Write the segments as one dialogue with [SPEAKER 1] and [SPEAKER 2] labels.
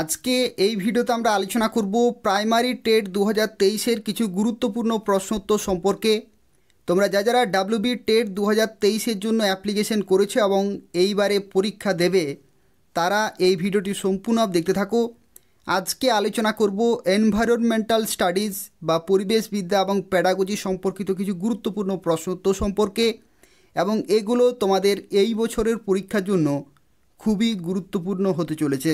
[SPEAKER 1] আজকে এই ভিডিওতে আমরা আলোচনা করব প্রাইমারি টেট দু হাজার কিছু গুরুত্বপূর্ণ প্রশ্নোত্তর সম্পর্কে তোমরা যা যারা ডাব্লিউবি টেট দু হাজার জন্য অ্যাপ্লিকেশন করেছে এবং এইবারে পরীক্ষা দেবে তারা এই ভিডিওটি সম্পূর্ণ দেখতে থাকো আজকে আলোচনা করব এনভায়রনমেন্টাল স্টাডিজ বা পরিবেশবিদ্যা এবং প্যাডাগজি সম্পর্কিত কিছু গুরুত্বপূর্ণ প্রশ্নোত্তর সম্পর্কে এবং এগুলো তোমাদের এই বছরের পরীক্ষার জন্য খুবই গুরুত্বপূর্ণ হতে চলেছে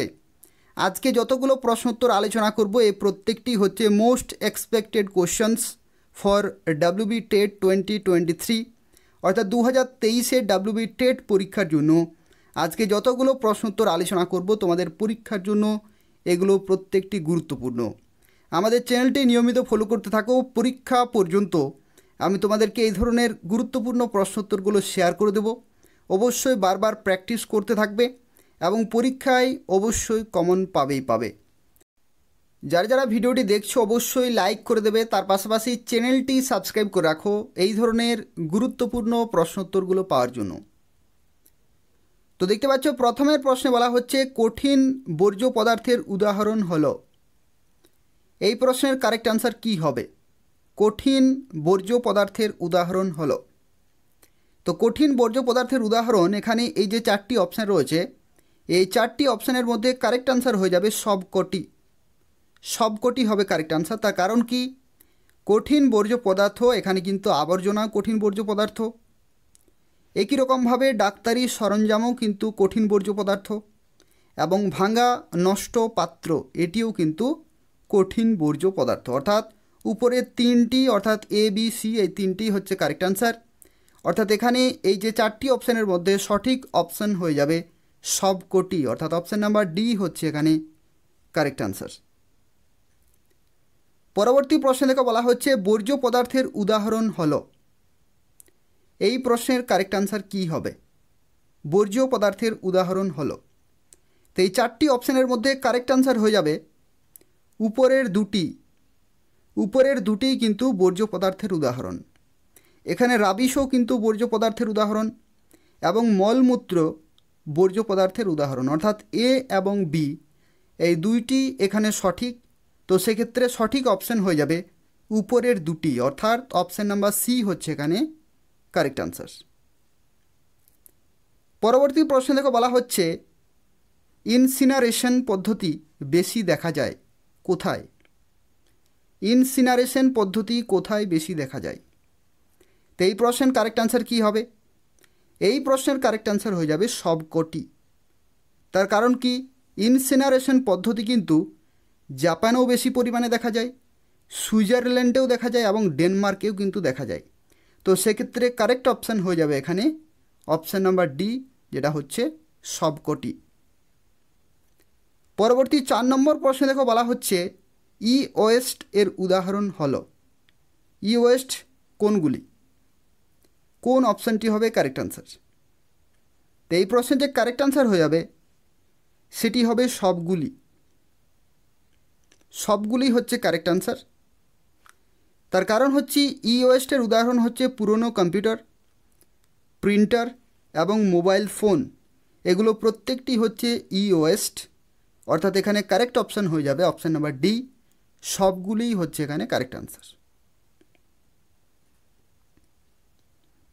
[SPEAKER 1] আজকে যতগুলো প্রশ্ন উত্তর আলোচনা করব এই প্রত্যেকটি হচ্ছে most expected questions for WB TET twenty twenty three অর্থাৎ দু হাজার তেইশে ডাব্লিউবি টেট পরীক্ষার জন্য আজকে যতগুলো প্রশ্ন উত্তর আলোচনা করব তোমাদের পরীক্ষার জন্য এগুলো প্রত্যেকটি গুরুত্বপূর্ণ আমাদের চ্যানেলটি নিয়মিত ফলো করতে থাকো পরীক্ষা পর্যন্ত আমি তোমাদেরকে এই ধরনের গুরুত্বপূর্ণ প্রশ্নোত্তরগুলো শেয়ার করে দেব অবশ্যই বারবার প্র্যাকটিস করতে থাকবে এবং পরীক্ষায় অবশ্যই কমন পাবেই পাবে যারা যারা ভিডিওটি দেখছো অবশ্যই লাইক করে দেবে তার পাশাপাশি চ্যানেলটি সাবস্ক্রাইব করে রাখো এই ধরনের গুরুত্বপূর্ণ প্রশ্নোত্তরগুলো পাওয়ার জন্য তো দেখতে পাচ্ছ প্রথমের প্রশ্নে বলা হচ্ছে কঠিন বর্জ্য পদার্থের উদাহরণ হল এই প্রশ্নের কারেক্ট আনসার কি হবে কঠিন বর্জ্য পদার্থের উদাহরণ হল তো কঠিন বর্জ্য পদার্থের উদাহরণ এখানে এই যে চারটি অপশান রয়েছে এই চারটি অপশানের মধ্যে কারেক্ট আনসার হয়ে যাবে সবকটি সবকটি হবে কারেক্ট আনসার তার কারণ কি কঠিন বর্জ্য পদার্থ এখানে কিন্তু আবর্জনা কঠিন বর্জ্য পদার্থ একই রকমভাবে ডাক্তারি সরঞ্জামও কিন্তু কঠিন বর্জ্য পদার্থ এবং ভাঙা নষ্ট পাত্র এটিও কিন্তু কঠিন বর্জ্য পদার্থ অর্থাৎ উপরে তিনটি অর্থাৎ এ বি সি এই তিনটি হচ্ছে কারেক্ট আনসার অর্থাৎ এখানে এই যে চারটি অপশানের মধ্যে সঠিক অপশান হয়ে যাবে সবকটি অর্থাৎ অপশান নাম্বার ডি হচ্ছে এখানে কারেক্ট আনসার পরবর্তী প্রশ্ন লেখা বলা হচ্ছে বর্জ্য পদার্থের উদাহরণ হল এই প্রশ্নের কারেক্ট আনসার কি হবে বর্জ্য পদার্থের উদাহরণ হল তো এই চারটি অপশানের মধ্যে কারেক্ট আনসার হয়ে যাবে উপরের দুটি উপরের দুটি কিন্তু বর্জ্য পদার্থের উদাহরণ এখানে রাবিশও কিন্তু বর্জ্য পদার্থের উদাহরণ এবং মলমূত্র বর্জ্য পদার্থের উদাহরণ অর্থাৎ এ এবং বি এই দুইটি এখানে সঠিক তো সেক্ষেত্রে সঠিক অপশান হয়ে যাবে উপরের দুটি অর্থাৎ অপশান নাম্বার সি হচ্ছে এখানে কারেক্ট অ্যান্সার পরবর্তী প্রশ্ন দেখো বলা হচ্ছে ইনসিনারেশন পদ্ধতি বেশি দেখা যায় কোথায় ইনসিনারেশন পদ্ধতি কোথায় বেশি দেখা যায় তো এই প্রশ্নের কারেক্ট অ্যান্সার কী হবে এই প্রশ্নের কারেক্ট অ্যান্সার হয়ে যাবে সবকটি তার কারণ কি ইনসেনারেশন পদ্ধতি কিন্তু জাপানেও বেশি পরিমাণে দেখা যায় সুইজারল্যান্ডেও দেখা যায় এবং ডেনমার্কেও কিন্তু দেখা যায় তো সেক্ষেত্রে কারেক্ট অপশান হয়ে যাবে এখানে অপশান নাম্বার ডি যেটা হচ্ছে সবকটি পরবর্তী চার নম্বর প্রশ্নে দেখো বলা হচ্ছে ই e ওয়েস্ট এর উদাহরণ হল ই ওয়েস্ট কোনগুলি কোন অপশানটি হবে কারেক্ট আনসার তো এই প্রশ্নের যে কারেক্ট আনসার হয়ে যাবে সেটি হবে সবগুলি সবগুলি হচ্ছে কারেক্ট আনসার তার কারণ হচ্ছে ই e ওয়েস্টের উদাহরণ হচ্ছে পুরনো কম্পিউটার প্রিন্টার এবং মোবাইল ফোন এগুলো প্রত্যেকটি হচ্ছে ই e ওয়েস্ট অর্থাৎ এখানে কারেক্ট অপশান হয়ে যাবে অপশান নাম্বার ডি সবগুলিই হচ্ছে এখানে কারেক্ট আনসার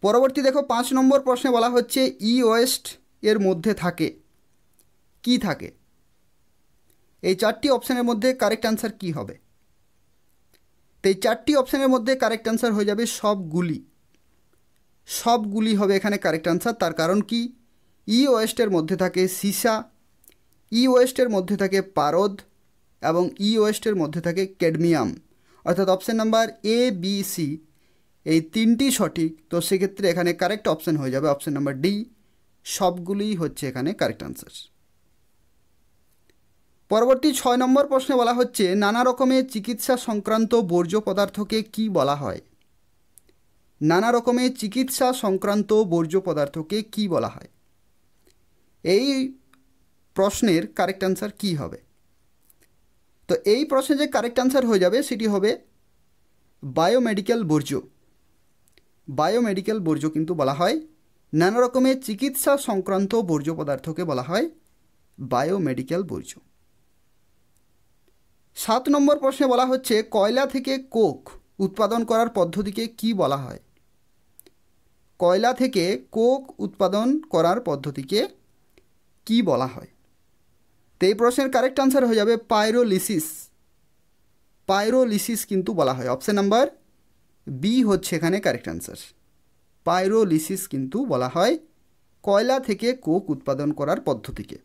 [SPEAKER 1] পরবর্তী দেখো পাঁচ নম্বর প্রশ্নে বলা হচ্ছে ই ওয়েস্ট এর মধ্যে থাকে কি থাকে এই চারটি অপশানের মধ্যে কারেক্ট অ্যান্সার কি হবে তো এই চারটি অপশানের মধ্যে কারেক্ট অ্যান্সার হয়ে যাবে সবগুলি সবগুলি হবে এখানে কারেক্ট অ্যান্সার তার কারণ কি ই ওয়েস্টের মধ্যে থাকে সিসা ই ওয়েস্টের মধ্যে থাকে পারদ এবং ই ওয়েস্টের মধ্যে থাকে ক্যাডমিয়াম অর্থাৎ option number A B C এই তিনটি সঠিক তো সেক্ষেত্রে এখানে কারেক্ট অপশান হয়ে যাবে অপশান নাম্বার ডি সবগুলিই হচ্ছে এখানে কারেক্ট অ্যান্সার পরবর্তী ছয় নম্বর প্রশ্নে বলা হচ্ছে নানা রকমের চিকিৎসা সংক্রান্ত বর্জ্য পদার্থকে কি বলা হয় নানা রকমের চিকিৎসা সংক্রান্ত বর্জ্য পদার্থকে কি বলা হয় এই প্রশ্নের কারেক্ট অ্যান্সার কি হবে তো এই প্রশ্নে যে কারেক্ট অ্যান্সার হয়ে যাবে সেটি হবে বায়োমেডিক্যাল বর্জ্য বায়োমেডিক্যাল বর্জ্য কিন্তু বলা হয় নানা রকমের চিকিৎসা সংক্রান্ত বর্জ্য পদার্থকে বলা হয় বায়োমেডিক্যাল বর্জ্য সাত নম্বর প্রশ্নে বলা হচ্ছে কয়লা থেকে কোক উৎপাদন করার পদ্ধতিকে কি বলা হয় কয়লা থেকে কোক উৎপাদন করার পদ্ধতিকে কি বলা হয় তো এই প্রশ্নের কারেক্ট আনসার হয়ে যাবে পাইরোলিসিস পাইরোলিসিস কিন্তু বলা হয় অপশান নাম্বার বি হচ্ছে এখানে কারেক্ট অ্যান্সার পাইরোলিসিস কিন্তু বলা হয় কয়লা থেকে কোক উৎপাদন করার পদ্ধতিকে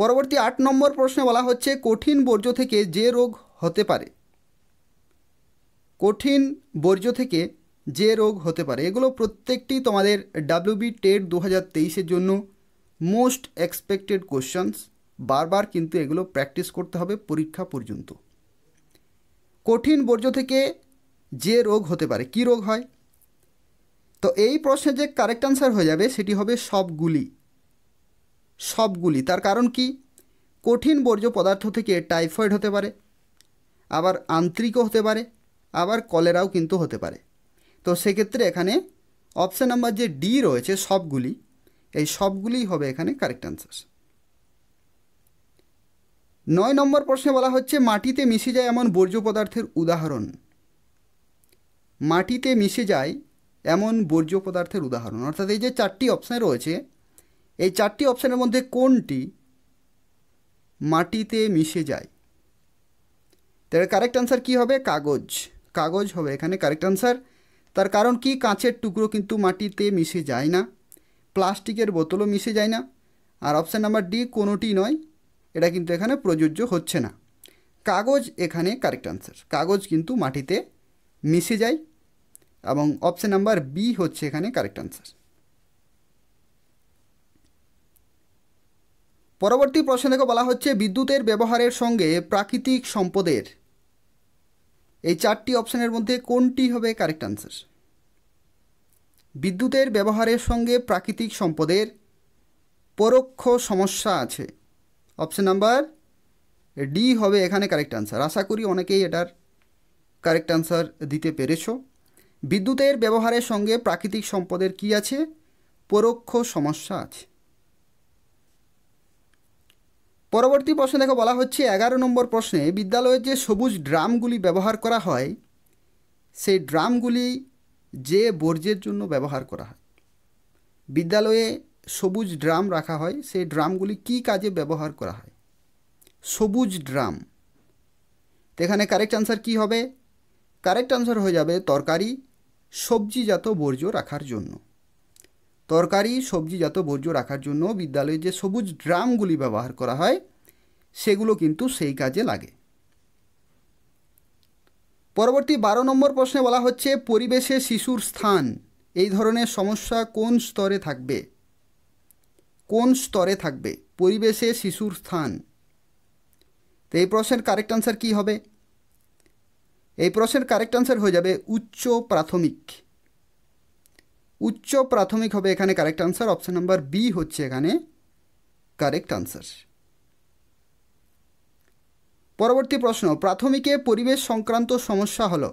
[SPEAKER 1] পরবর্তী আট নম্বর প্রশ্নে বলা হচ্ছে কঠিন বর্জ্য থেকে যে রোগ হতে পারে কঠিন বর্জ্য থেকে যে রোগ হতে পারে এগুলো প্রত্যেকটি তোমাদের ডাব্লিউবি টেট দু হাজার তেইশের জন্য মোস্ট এক্সপেক্টেড কোশ্চেন্স বারবার কিন্তু এগুলো প্র্যাকটিস করতে হবে পরীক্ষা পর্যন্ত কঠিন বর্জ্য থেকে যে রোগ হতে পারে কি রোগ হয় তো এই প্রশ্নের যে কারেক্ট অ্যান্সার হয়ে যাবে সেটি হবে সবগুলি সবগুলি তার কারণ কি কঠিন বর্জ্য পদার্থ থেকে টাইফয়েড হতে পারে আবার আন্তরিকও হতে পারে আবার কলেরাও কিন্তু হতে পারে তো সেক্ষেত্রে এখানে অপশান নাম্বার যে ডি রয়েছে সবগুলি এই সবগুলিই হবে এখানে কারেক্ট অ্যান্সার নয় নম্বর প্রশ্নে বলা হচ্ছে মাটিতে মিশে যায় এমন বর্জ্য পদার্থের উদাহরণ মাটিতে মিশে যায় এমন বর্জ্য পদার্থের উদাহরণ অর্থাৎ এই যে চারটি অপশান রয়েছে এই চারটি অপশানের মধ্যে কোনটি মাটিতে মিশে যায় তার কারেক্ট আনসার কি হবে কাগজ কাগজ হবে এখানে কারেক্ট আনসার তার কারণ কি কাঁচের টুকরো কিন্তু মাটিতে মিশে যায় না প্লাস্টিকের বোতলও মিশে যায় না আর অপশান নাম্বার ডি কোনোটি নয় এটা কিন্তু এখানে প্রযোজ্য হচ্ছে না কাগজ এখানে কারেক্ট আনসার কাগজ কিন্তু মাটিতে মিশে যায় এবং অপশান নাম্বার বি হচ্ছে এখানে কারেক্ট আনসার পরবর্তী প্রশ্ন দেখো বলা হচ্ছে বিদ্যুতের ব্যবহারের সঙ্গে প্রাকৃতিক সম্পদের এই চারটি অপশানের মধ্যে কোনটি হবে কারেক্ট আনসার বিদ্যুতের ব্যবহারের সঙ্গে প্রাকৃতিক সম্পদের পরোক্ষ সমস্যা আছে অপশান নাম্বার ডি হবে এখানে কারেক্ট আনসার আশা করি অনেকেই এটার কারেক্ট আনসার দিতে পেরেছ বিদ্যুতের ব্যবহারের সঙ্গে প্রাকৃতিক সম্পদের কি আছে পরোক্ষ সমস্যা আছে পরবর্তী প্রশ্নে দেখো বলা হচ্ছে এগারো নম্বর প্রশ্নে বিদ্যালয়ের যে সবুজ ড্রামগুলি ব্যবহার করা হয় সেই ড্রামগুলি যে বর্জ্যের জন্য ব্যবহার করা হয় বিদ্যালয়ে সবুজ ড্রাম রাখা হয় সেই ড্রামগুলি কি কাজে ব্যবহার করা হয় সবুজ ড্রাম এখানে কারেক্ট আনসার কি হবে কারেক্ট আনসার হয়ে যাবে তরকারি সবজিজাত বর্জ্য রাখার জন্য তরকারি সবজিজাত বর্জ্য রাখার জন্য বিদ্যালয়ে যে সবুজ ড্রামগুলি ব্যবহার করা হয় সেগুলো কিন্তু সেই কাজে লাগে পরবর্তী বারো নম্বর প্রশ্নে বলা হচ্ছে পরিবেশে শিশুর স্থান এই ধরনের সমস্যা কোন স্তরে থাকবে কোন স্তরে থাকবে পরিবেশে শিশুর স্থান তো এই প্রশ্নের কারেক্ট আনসার কী হবে এই প্রশ্নের কারেক্ট আনসার হয়ে যাবে উচ্চ প্রাথমিক উচ্চ প্রাথমিক হবে এখানে correct answer option number B হচ্ছে এখানে কারেক্ট আনসার পরবর্তী প্রশ্ন প্রাথমিকে পরিবেশ সংক্রান্ত সমস্যা হলো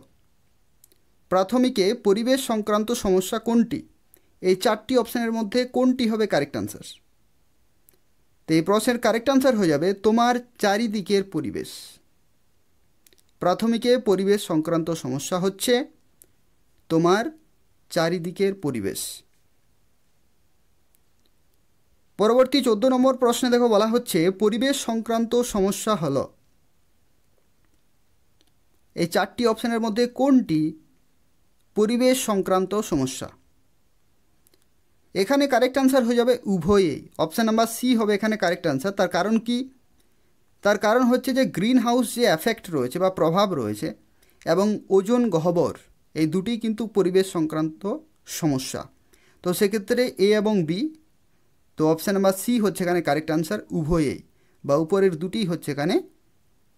[SPEAKER 1] প্রাথমিকে পরিবেশ সংক্রান্ত সমস্যা কোনটি এই চারটি অপশানের মধ্যে কোনটি হবে কারেক্ট আনসার তো এই প্রশ্নের কারেক্ট আনসার হয়ে যাবে তোমার চারিদিকের পরিবেশ প্রাথমিকে পরিবেশ সংক্রান্ত সমস্যা হচ্ছে তোমার চারিদিকের পরিবেশ পরবর্তী চোদ্দ নম্বর প্রশ্নে দেখো বলা হচ্ছে পরিবেশ সংক্রান্ত সমস্যা হল এই চারটি অপশানের মধ্যে কোনটি পরিবেশ সংক্রান্ত সমস্যা এখানে কারেক্ট আনসার হয়ে যাবে উভয়েই অপশান নাম্বার সি হবে এখানে কারেক্ট আনসার তার কারণ কি তার কারণ হচ্ছে যে গ্রিন হাউস যে এফেক্ট রয়েছে বা প্রভাব রয়েছে এবং ওজন গহ্বর এই দুটি কিন্তু পরিবেশ সংক্রান্ত সমস্যা তো সেক্ষেত্রে এ এবং বি তো অপশান নাম্বার সি হচ্ছে এখানে কারেক্ট আনসার উভয়েই বা উপরের দুটি হচ্ছে এখানে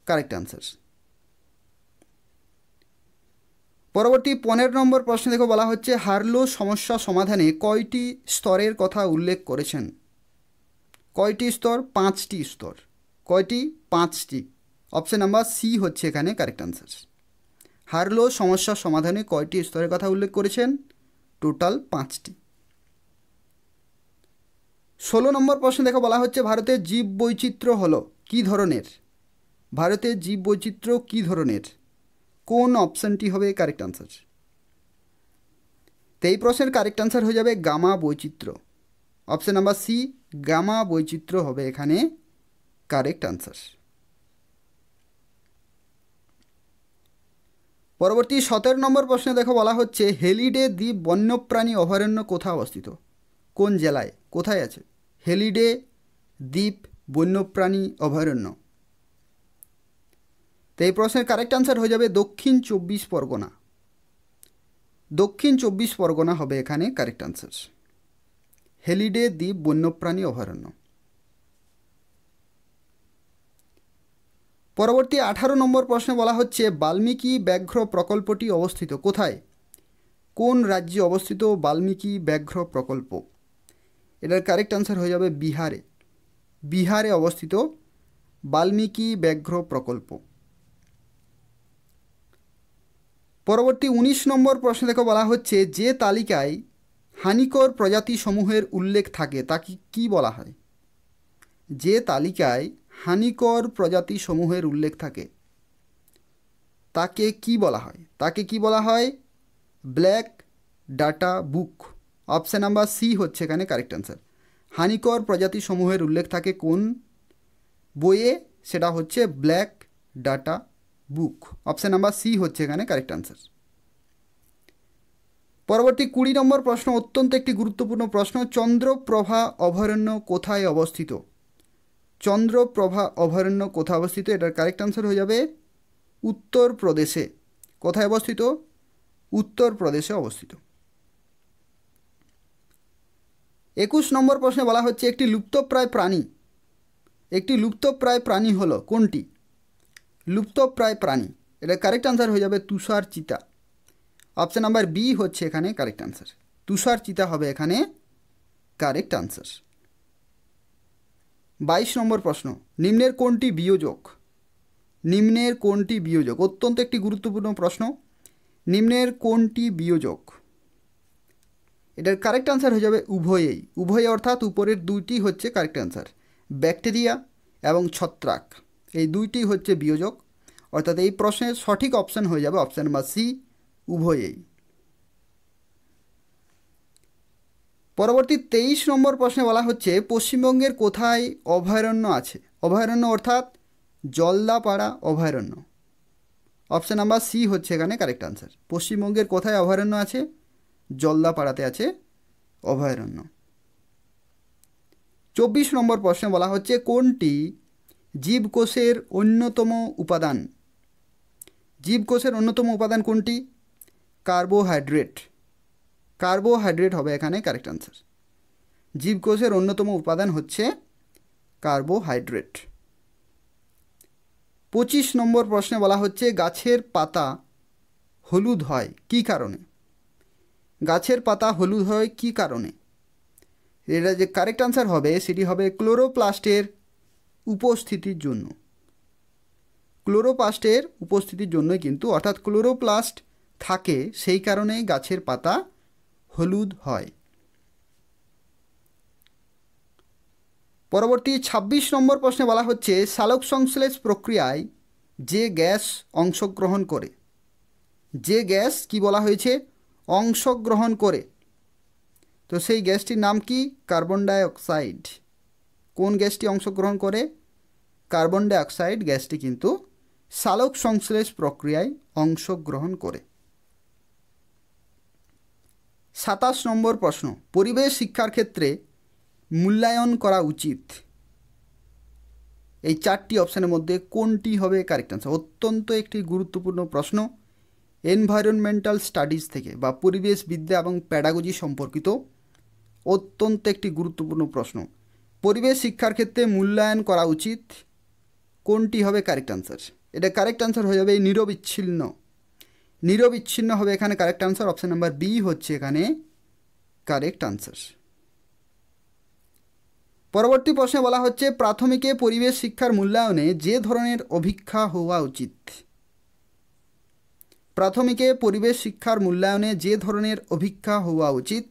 [SPEAKER 1] কারেক্ট আনসার পরবর্তী পনেরো নম্বর প্রশ্নে দেখো বলা হচ্ছে হার্লো সমস্যা সমাধানে কয়টি স্তরের কথা উল্লেখ করেছেন কয়টি স্তর পাঁচটি স্তর কয়টি পাঁচটি অপশন নাম্বার সি হচ্ছে এখানে কারেক্ট আনসার হার্লো সমস্যা সমাধানে কয়টি স্তরের কথা উল্লেখ করেছেন টোটাল পাঁচটি ষোলো নম্বর প্রশ্নে দেখো বলা হচ্ছে ভারতের জীব বৈচিত্র্য হলো কি ধরনের ভারতের জীব বৈচিত্র্য কী ধরনের কোন অপশানটি হবে কারেক্ট আনসার তো এই প্রশ্নের কারেক্ট আনসার হয়ে যাবে গামা বৈচিত্র্য অপশান নাম্বার সি গামা বৈচিত্র্য হবে এখানে কারেক্ট আনসার পরবর্তী সতেরো নম্বর প্রশ্নে দেখো বলা হচ্ছে হেলিডে দ্বীপ বন্যপ্রাণী অভয়ারণ্য কোথায় অবস্থিত কোন জেলায় কোথায় আছে হেলিডে দ্বীপ বন্যপ্রাণী অভয়ারণ্য তো এই প্রশ্নের কারেক্ট আনসার হয়ে যাবে দক্ষিণ চব্বিশ পরগনা দক্ষিণ চব্বিশ পরগনা হবে এখানে কারেক্ট আনসার হেলিডে দ্বীপ বন্যপ্রাণী অভয়ারণ্য পরবর্তী আঠারো নম্বর প্রশ্নে বলা হচ্ছে বাল্মীকি ব্যাঘ্র প্রকল্পটি অবস্থিত কোথায় কোন রাজ্যে অবস্থিত বাল্মীকি ব্যাঘ্র প্রকল্প এটার কারেক্ট আনসার হয়ে যাবে বিহারে বিহারে অবস্থিত বাল্মীকি ব্যাঘ্র প্রকল্প পরবর্তী ১৯ নম্বর প্রশ্ন দেখো বলা হচ্ছে যে তালিকায় হানিকর প্রজাতি সমূহের উল্লেখ থাকে তাকে কি বলা হয় যে তালিকায় হানিকর প্রজাতি সমূহের উল্লেখ থাকে তাকে কি বলা হয় তাকে কি বলা হয় black data book option number C হচ্ছে এখানে কারেক্ট অ্যান্সার হানিকর প্রজাতি সমূহের উল্লেখ থাকে কোন বইয়ে সেটা হচ্ছে black data book option number C হচ্ছে এখানে কারেক্ট আনসার পরবর্তী কুড়ি নম্বর প্রশ্ন অত্যন্ত একটি গুরুত্বপূর্ণ প্রশ্ন চন্দ্রপ্রভা অভয়ারণ্য কোথায় অবস্থিত চন্দ্রপ্রভা অভয়ারণ্য কোথায় অবস্থিত এটার কারেক্ট আনসার হয়ে যাবে উত্তরপ্রদেশে কোথায় অবস্থিত উত্তরপ্রদেশে অবস্থিত একুশ নম্বর প্রশ্নে বলা হচ্ছে একটি লুপ্তপ্রায় প্রাণী একটি লুপ্তপ্রায় প্রাণী হলো কোনটি লুপ্তপ্রায় প্রাণী এটা কারেক্ট আনসার হয়ে যাবে তুষার চিতা অপশান নাম্বার বি হচ্ছে এখানে কারেক্ট আনসার তুষার চিতা হবে এখানে কারেক্ট আনসার বাইশ নম্বর প্রশ্ন নিম্নের কোনটি বিয়োজক নিম্নের কোনটি বিয়োজক অত্যন্ত একটি গুরুত্বপূর্ণ প্রশ্ন নিম্নের কোনটি বিয়োজক এটার কারেক্ট আনসার হয়ে যাবে উভয়েই উভয় অর্থাৎ উপরের দুইটি হচ্ছে কারেক্ট আনসার ব্যাকটেরিয়া এবং ছত্রাক এই দুইটি হচ্ছে বিয়োজক অর্থাৎ এই প্রশ্নের সঠিক অপশান হয়ে যাবে অপশান নাম্বার সি উভয়েই পরবর্তী তেইশ নম্বর প্রশ্নে বলা হচ্ছে পশ্চিমবঙ্গের কোথায় অভয়ারণ্য আছে অভয়ারণ্য অর্থাৎ জলদাপাড়া অভয়ারণ্য অপশান নাম্বার সি হচ্ছে এখানে কারেক্ট আনসার পশ্চিমবঙ্গের কোথায় অভয়ারণ্য আছে জলদাপাড়াতে আছে অভয়ারণ্য চব্বিশ নম্বর প্রশ্নে বলা হচ্ছে কোনটি জীবকোষের অন্যতম উপাদান জীবকোষের অন্যতম উপাদান কোনটি কার্বোহাইড্রেট কার্বোহাইড্রেট হবে এখানে কারেক্ট আনসার জীবকোষের অন্যতম উপাদান হচ্ছে কার্বোহাইড্রেট পঁচিশ নম্বর প্রশ্নে বলা হচ্ছে গাছের পাতা হলুদ হয় কি কারণে গাছের পাতা হলুদ হয় কি কারণে এটা যে কারেক্ট আনসার হবে সেটি হবে ক্লোরোপ্লাস্টের উপস্থিতির জন্য ক্লোরোপ্লাস্টের উপস্থিতির জন্যই কিন্তু অর্থাৎ ক্লোরোপ্লাস্ট থাকে সেই কারণে গাছের পাতা হলুদ হয় পরবর্তী ২৬ নম্বর প্রশ্নে বলা হচ্ছে সালোক সংশ্লেষ প্রক্রিয়ায় যে গ্যাস অংশগ্রহণ করে যে গ্যাস কি বলা হয়েছে অংশগ্রহণ করে তো সেই গ্যাসটির নাম কি কার্বন ডাইঅক্সাইড কোন গ্যাসটি অংশগ্রহণ করে কার্বন ডাইঅক্সাইড গ্যাসটি কিন্তু সালোক সংশ্লেষ প্রক্রিয়ায় অংশগ্রহণ করে সাতাশ নম্বর প্রশ্ন পরিবেশ শিক্ষার ক্ষেত্রে মূল্যায়ন করা উচিত এই চারটি অপশানের মধ্যে কোনটি হবে কারেক্ট আনসার অত্যন্ত একটি গুরুত্বপূর্ণ প্রশ্ন এনভায়রনমেন্টাল স্টাডিজ থেকে বা পরিবেশ বিদ্যা এবং প্যাডাগজি সম্পর্কিত অত্যন্ত একটি গুরুত্বপূর্ণ প্রশ্ন পরিবেশ শিক্ষার ক্ষেত্রে মূল্যায়ন করা উচিত কোনটি হবে কারেক্ট আনসার এটা কারেক্ট আনসার হয়ে যাবে নিরবিচ্ছিন্ন নিরবিচ্ছিন্ন হবে এখানে correct answer option number B হচ্ছে এখানে কারেক্ট আনসার পরবর্তী প্রশ্নে বলা হচ্ছে প্রাথমিকে পরিবেশ শিক্ষার মূল্যায়নে যে ধরনের অভিক্ষা হওয়া উচিত প্রাথমিকে পরিবেশ শিক্ষার মূল্যায়নে যে ধরনের অভিক্ষা হওয়া উচিত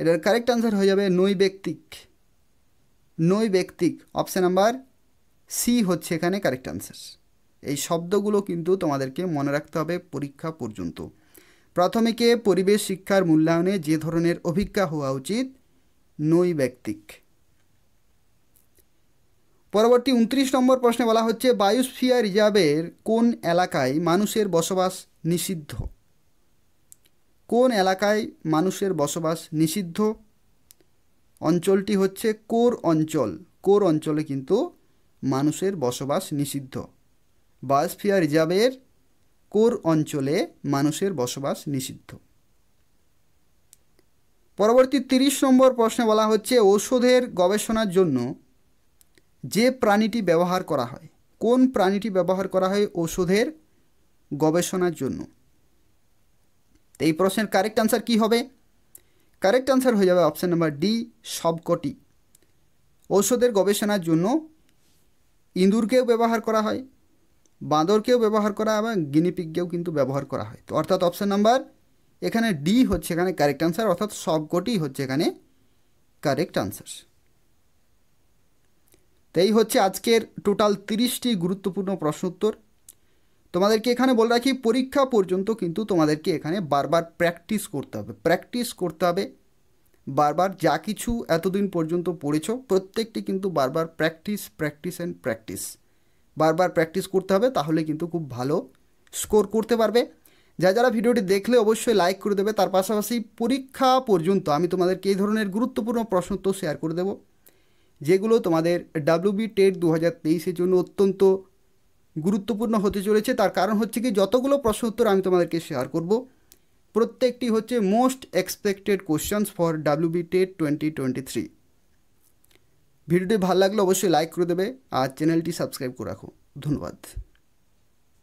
[SPEAKER 1] এটার কারেক্ট আনসার হয়ে যাবে নৈব্যক্তিক ব্যক্তিক অপশান নাম্বার সি হচ্ছে এখানে কারেক্ট অ্যান্সার এই শব্দগুলো কিন্তু তোমাদেরকে মনে রাখতে হবে পরীক্ষা পর্যন্ত প্রাথমিকে পরিবেশ শিক্ষার মূল্যায়নে যে ধরনের অভিজ্ঞা হওয়া উচিত ব্যক্তিক পরবর্তী উনত্রিশ নম্বর প্রশ্নে বলা হচ্ছে বায়োস্ফিয়া রিজার্ভের কোন এলাকায় মানুষের বসবাস নিষিদ্ধ কোন এলাকায় মানুষের বসবাস নিষিদ্ধ অঞ্চলটি হচ্ছে কোর অঞ্চল কোর অঞ্চলে কিন্তু মানুষের বসবাস নিষিদ্ধ বায়োস্ফিয়ার রিজার্ভের কোর অঞ্চলে মানুষের বসবাস নিষিদ্ধ পরবর্তী তিরিশ নম্বর প্রশ্নে বলা হচ্ছে ওষুধের গবেষণার জন্য যে প্রাণীটি ব্যবহার করা হয় কোন প্রাণীটি ব্যবহার করা হয় ওষুধের গবেষণার জন্য এই প্রশ্নের কারেক্ট আনসার কি হবে কারেক্ট আনসার হয়ে যাবে অপশান নাম্বার ডি সবকটি ঔষধের গবেষণার জন্য ইঁদুরকেও ব্যবহার করা হয় বাঁদরকেও ব্যবহার করা এবং গিনিপিগকেও কিন্তু ব্যবহার করা হয় তো অর্থাৎ অপশান নাম্বার এখানে ডি হচ্ছে এখানে কারেক্ট অ্যান্সার অর্থাৎ সবকটি হচ্ছে এখানে কারেক্ট অ্যান্সার তাই হচ্ছে আজকের টোটাল তিরিশটি গুরুত্বপূর্ণ প্রশ্ন উত্তর তোমাদেরকে এখানে বলে রাখি পরীক্ষা পর্যন্ত কিন্তু তোমাদেরকে এখানে বারবার প্র্যাকটিস করতে হবে প্র্যাকটিস করতে হবে বারবার যা কিছু এতদিন পর্যন্ত পড়েছো প্রত্যেকটি কিন্তু বারবার প্র্যাকটিস প্র্যাকটিস অ্যান্ড প্র্যাকটিস বারবার প্র্যাকটিস করতে হবে তাহলে কিন্তু খুব ভালো স্কোর করতে পারবে যা যারা ভিডিওটি দেখলে অবশ্যই লাইক করে দেবে তার পাশাপাশি পরীক্ষা পর্যন্ত আমি তোমাদেরকে এই ধরনের গুরুত্বপূর্ণ প্রশ্ন তো শেয়ার করে দেব যেগুলো তোমাদের ডাব্লিউবি টেট দু হাজার তেইশের জন্য অত্যন্ত গুরুত্বপূর্ণ হতে চলেছে তার কারণ হচ্ছে কি যতগুলো প্রশ্ন উত্তর আমি তোমাদেরকে শেয়ার করব প্রত্যেকটি হচ্ছে most expected questions for WB TET twenty twenty three ভিডিওটি ভালো লাগলে অবশ্যই লাইক করে দেবে আর চ্যানেলটি সাবস্ক্রাইব করে রাখো ধন্যবাদ